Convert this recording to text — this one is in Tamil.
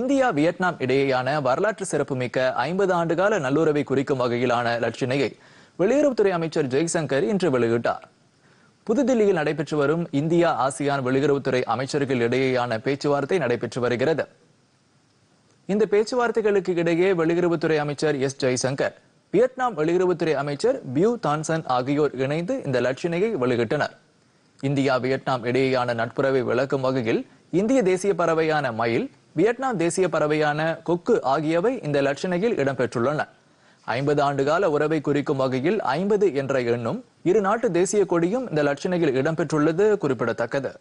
இந்தியா வியட்நாம் இடையேயான வரலாற்று சிறப்புமிக்க ஐம்பது ஆண்டுகால நல்லுறவை குறிக்கும் வகையிலான லட்சணையை வெளியுறவுத்துறை அமைச்சர் ஜெய்சங்கர் இன்று வெளியிட்டார் புதுதில்லியில் நடைபெற்று வரும் இந்தியா ஆசியான் வெளியுறவுத்துறை அமைச்சர்கள் இடையேயான பேச்சுவார்த்தை நடைபெற்று வருகிறது இந்த பேச்சுவார்த்தைகளுக்கு இடையே வெளியுறவுத்துறை அமைச்சர் எஸ் ஜெய்சங்கர் வியட்நாம் வெளியுறவுத்துறை அமைச்சர் பியூ தான்சன் ஆகியோர் இணைந்து இந்த லட்சணையை வெளியிட்டனர் இந்தியா வியட்நாம் இடையேயான நட்புறவை விளக்கும் வகையில் இந்திய தேசிய பறவையான மயில் வியட்நாம் தேசிய பறவையான கொக்கு ஆகியவை இந்த லட்சணையில் இடம்பெற்றுள்ளன ஐம்பது ஆண்டுகால உறவை குறிக்கும் வகையில் ஐம்பது என்ற எண்ணும் இரு நாட்டு தேசிய கொடியும் இந்த லட்சணையில் இடம்பெற்றுள்ளது குறிப்பிடத்தக்கது